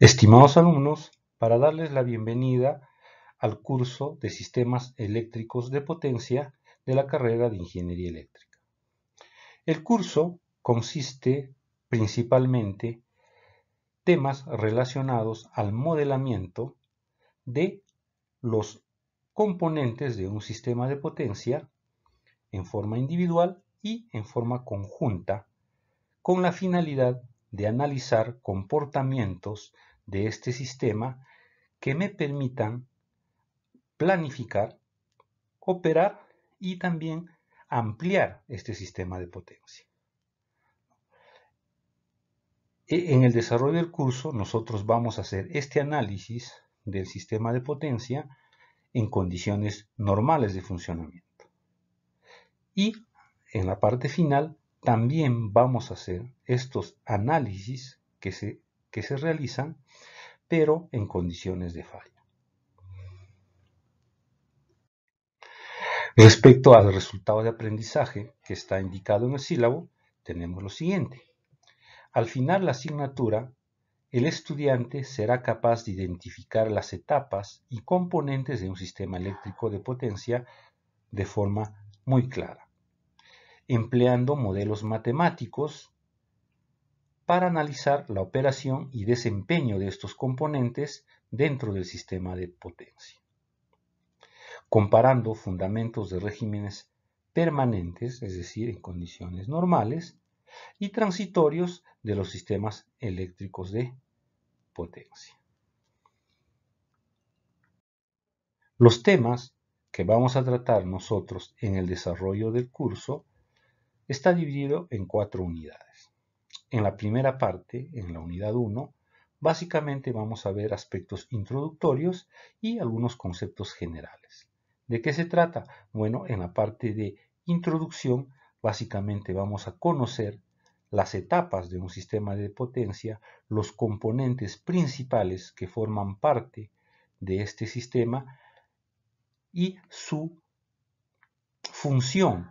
Estimados alumnos, para darles la bienvenida al curso de Sistemas Eléctricos de Potencia de la carrera de Ingeniería Eléctrica. El curso consiste principalmente temas relacionados al modelamiento de los componentes de un sistema de potencia en forma individual y en forma conjunta con la finalidad de analizar comportamientos de este sistema que me permitan planificar, operar y también ampliar este sistema de potencia. E, en el desarrollo del curso nosotros vamos a hacer este análisis del sistema de potencia en condiciones normales de funcionamiento. Y en la parte final también vamos a hacer estos análisis que se, realizan, pero en condiciones de falla. Respecto al resultado de aprendizaje que está indicado en el sílabo, tenemos lo siguiente. Al final la asignatura, el estudiante será capaz de identificar las etapas y componentes de un sistema eléctrico de potencia de forma muy clara empleando modelos matemáticos para analizar la operación y desempeño de estos componentes dentro del sistema de potencia, comparando fundamentos de regímenes permanentes, es decir, en condiciones normales, y transitorios de los sistemas eléctricos de potencia. Los temas que vamos a tratar nosotros en el desarrollo del curso Está dividido en cuatro unidades. En la primera parte, en la unidad 1, básicamente vamos a ver aspectos introductorios y algunos conceptos generales. ¿De qué se trata? Bueno, en la parte de introducción, básicamente vamos a conocer las etapas de un sistema de potencia, los componentes principales que forman parte de este sistema y su función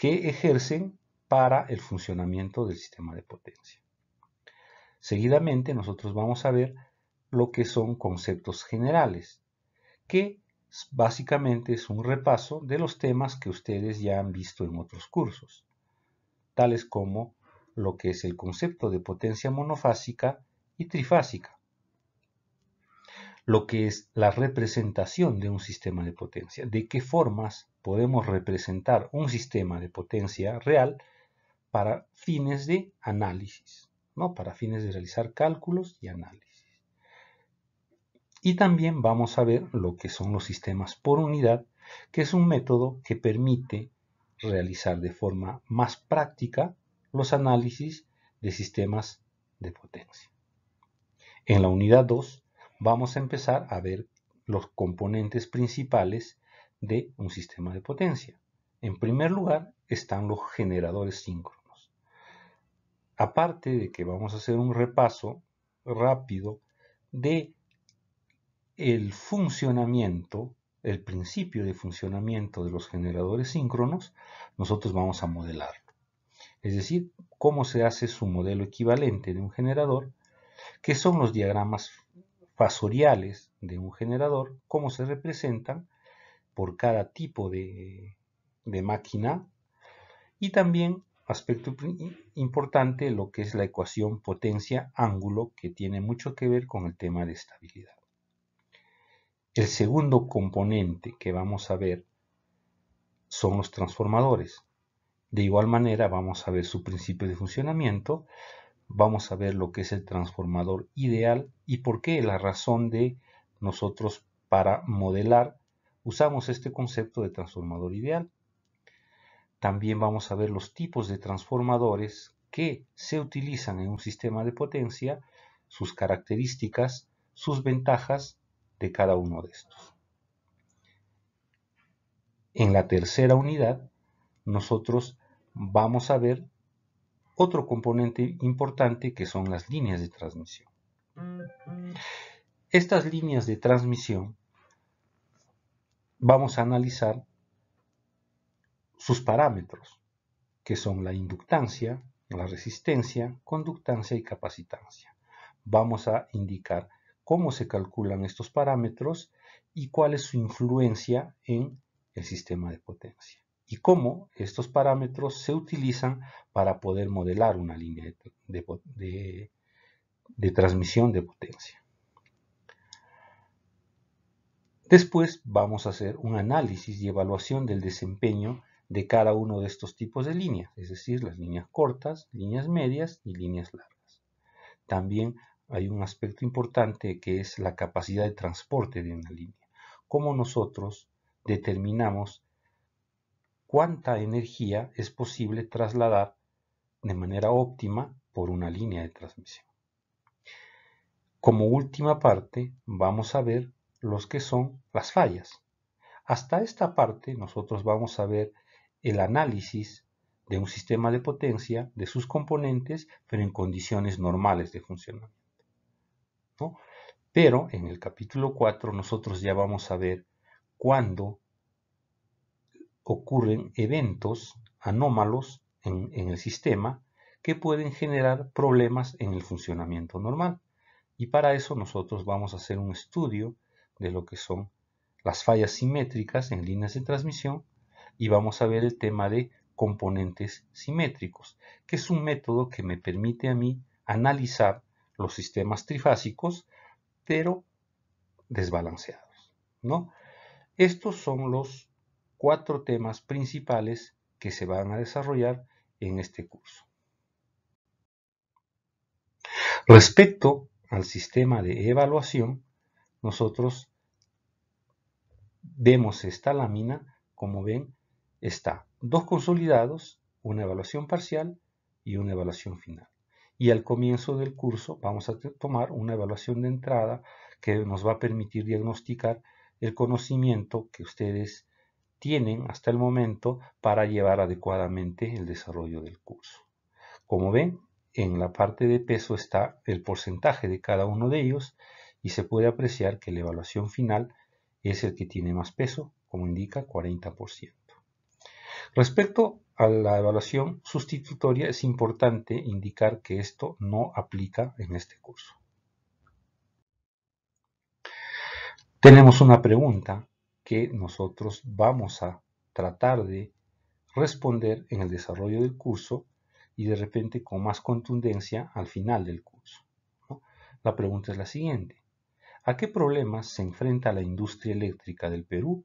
que ejercen para el funcionamiento del sistema de potencia. Seguidamente nosotros vamos a ver lo que son conceptos generales, que básicamente es un repaso de los temas que ustedes ya han visto en otros cursos, tales como lo que es el concepto de potencia monofásica y trifásica, lo que es la representación de un sistema de potencia, de qué formas podemos representar un sistema de potencia real para fines de análisis, ¿no? para fines de realizar cálculos y análisis. Y también vamos a ver lo que son los sistemas por unidad, que es un método que permite realizar de forma más práctica los análisis de sistemas de potencia. En la unidad 2 vamos a empezar a ver los componentes principales de un sistema de potencia. En primer lugar están los generadores síncronos. Aparte de que vamos a hacer un repaso rápido de el funcionamiento, el principio de funcionamiento de los generadores síncronos, nosotros vamos a modelarlo. Es decir, cómo se hace su modelo equivalente de un generador, que son los diagramas pasoriales de un generador, cómo se representan por cada tipo de, de máquina y también aspecto importante lo que es la ecuación potencia-ángulo que tiene mucho que ver con el tema de estabilidad. El segundo componente que vamos a ver son los transformadores. De igual manera vamos a ver su principio de funcionamiento vamos a ver lo que es el transformador ideal y por qué la razón de nosotros para modelar usamos este concepto de transformador ideal. También vamos a ver los tipos de transformadores que se utilizan en un sistema de potencia, sus características, sus ventajas de cada uno de estos. En la tercera unidad, nosotros vamos a ver otro componente importante que son las líneas de transmisión. Estas líneas de transmisión vamos a analizar sus parámetros, que son la inductancia, la resistencia, conductancia y capacitancia. Vamos a indicar cómo se calculan estos parámetros y cuál es su influencia en el sistema de potencia y cómo estos parámetros se utilizan para poder modelar una línea de, transmisión de potencia. Después vamos a hacer un análisis y evaluación del desempeño de cada uno de estos tipos de líneas, es decir, las líneas cortas, líneas medias y líneas largas. También hay un aspecto importante que es la capacidad de transporte de una línea. Cómo nosotros determinamos cuánta energía es posible trasladar de manera óptima por una línea de transmisión. Como última parte vamos a ver los que son las fallas. Hasta esta parte nosotros vamos a ver el análisis de un sistema de potencia, de sus componentes, pero en condiciones normales de funcionamiento. Pero en el capítulo 4 nosotros ya vamos a ver cuándo ocurren eventos anómalos en, el sistema que pueden generar problemas en el funcionamiento normal. Y para eso nosotros vamos a hacer un estudio de lo que son las fallas simétricas en líneas de transmisión y vamos a ver el tema de componentes simétricos, que es un método que me permite a mí analizar los sistemas trifásicos, pero desbalanceados. ¿no? Estos son los cuatro temas principales que se van a desarrollar en este curso. Respecto al sistema de evaluación, nosotros vemos esta lámina, como ven, está dos consolidados, una evaluación parcial y una evaluación final. Y al comienzo del curso vamos a tomar una evaluación de entrada que nos va a permitir diagnosticar el conocimiento que ustedes tienen hasta el momento para llevar adecuadamente el desarrollo del curso. Como ven, en la parte de peso está el porcentaje de cada uno de ellos y se puede apreciar que la evaluación final es el que tiene más peso, como indica 40%. Respecto a la evaluación sustitutoria, es importante indicar que esto no aplica en este curso. Tenemos una pregunta que nosotros vamos a tratar de responder en el desarrollo del curso y de repente con más contundencia al final del curso. La pregunta es la siguiente. ¿A qué problemas se enfrenta la industria eléctrica del Perú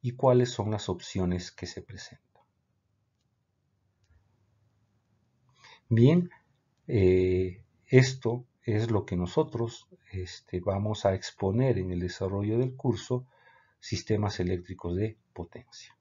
y cuáles son las opciones que se presentan? Bien, eh, esto es lo que nosotros este, vamos a exponer en el desarrollo del curso sistemas eléctricos de potencia.